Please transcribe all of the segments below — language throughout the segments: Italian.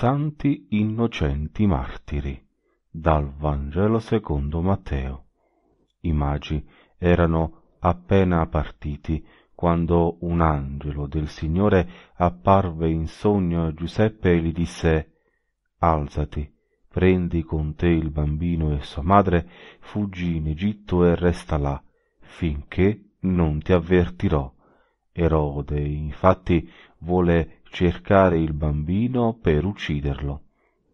santi innocenti martiri dal Vangelo secondo Matteo. I magi erano appena partiti quando un angelo del Signore apparve in sogno a Giuseppe e gli disse Alzati, prendi con te il bambino e sua madre, fuggi in Egitto e resta là, finché non ti avvertirò. Erode infatti vuole cercare il bambino per ucciderlo.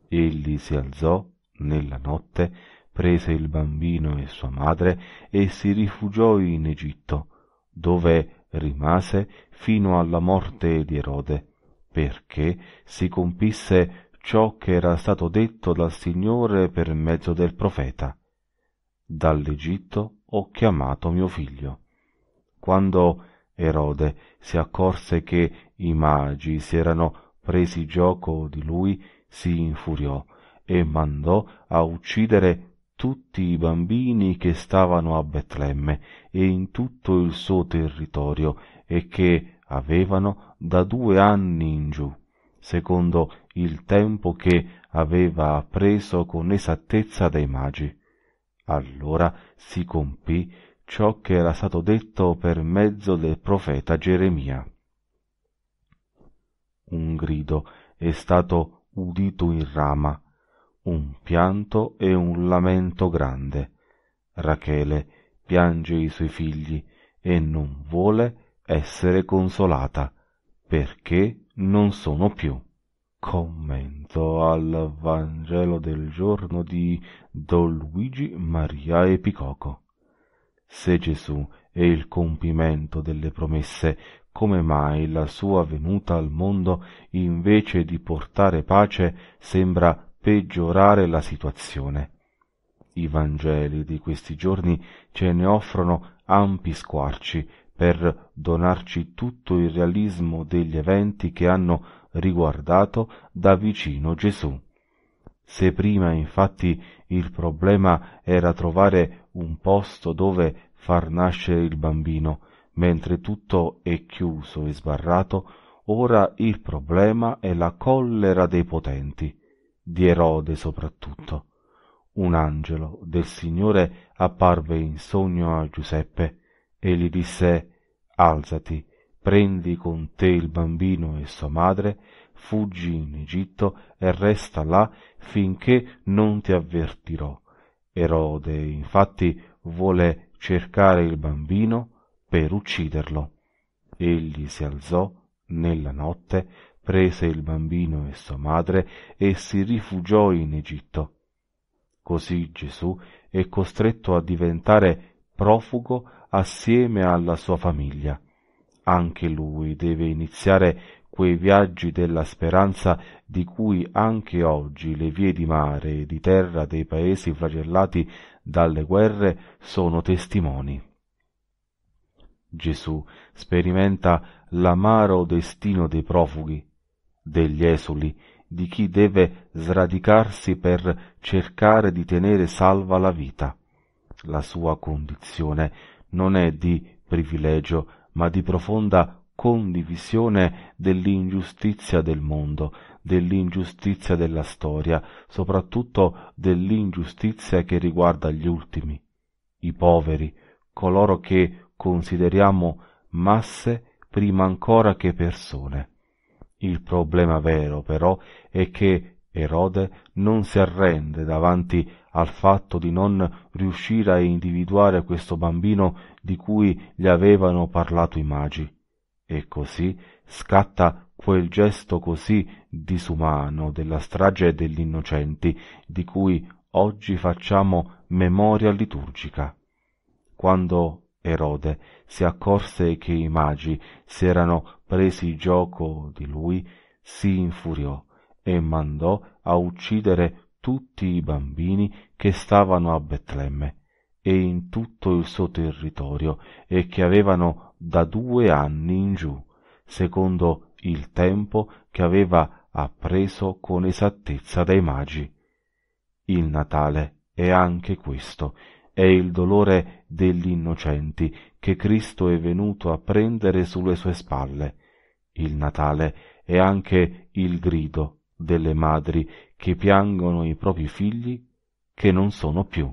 Egli si alzò nella notte, prese il bambino e sua madre e si rifugiò in Egitto, dove rimase fino alla morte di Erode, perché si compisse ciò che era stato detto dal Signore per mezzo del profeta. Dall'Egitto ho chiamato mio figlio. Quando Erode si accorse che i magi si erano presi gioco di lui, si infuriò e mandò a uccidere tutti i bambini che stavano a Betlemme e in tutto il suo territorio e che avevano da due anni in giù, secondo il tempo che aveva appreso con esattezza dai magi. Allora si compì ciò che era stato detto per mezzo del profeta Geremia. Un grido è stato udito in rama, un pianto e un lamento grande. Rachele piange i suoi figli e non vuole essere consolata perché non sono più. Commento al Vangelo del giorno di Don Luigi Maria Epicoco. Se Gesù è il compimento delle promesse, come mai la sua venuta al mondo, invece di portare pace, sembra peggiorare la situazione? I Vangeli di questi giorni ce ne offrono ampi squarci per donarci tutto il realismo degli eventi che hanno riguardato da vicino Gesù. Se prima infatti il problema era trovare un posto dove far nascere il bambino, mentre tutto è chiuso e sbarrato, ora il problema è la collera dei potenti, di Erode soprattutto. Un angelo del Signore apparve in sogno a Giuseppe e gli disse Alzati, prendi con te il bambino e sua madre, fuggi in Egitto e resta là finché non ti avvertirò Erode infatti vuole cercare il bambino per ucciderlo. Egli si alzò nella notte, prese il bambino e sua madre e si rifugiò in Egitto. Così Gesù è costretto a diventare profugo assieme alla sua famiglia. Anche lui deve iniziare quei viaggi della speranza di cui anche oggi le vie di mare e di terra dei paesi flagellati dalle guerre sono testimoni. Gesù sperimenta l'amaro destino dei profughi, degli esuli, di chi deve sradicarsi per cercare di tenere salva la vita. La sua condizione non è di privilegio, ma di profonda condivisione dell'ingiustizia del mondo, dell'ingiustizia della storia, soprattutto dell'ingiustizia che riguarda gli ultimi, i poveri, coloro che consideriamo masse prima ancora che persone. Il problema vero però è che Erode non si arrende davanti al fatto di non riuscire a individuare questo bambino di cui gli avevano parlato i magi. E così scatta quel gesto così disumano della strage degli innocenti di cui oggi facciamo memoria liturgica. Quando Erode si accorse che i magi si erano presi gioco di lui, si infuriò e mandò a uccidere tutti i bambini che stavano a Betlemme e in tutto il suo territorio e che avevano da due anni in giù, secondo il tempo che aveva appreso con esattezza dai magi. Il Natale è anche questo, è il dolore degli innocenti che Cristo è venuto a prendere sulle sue spalle. Il Natale è anche il grido delle madri che piangono i propri figli che non sono più.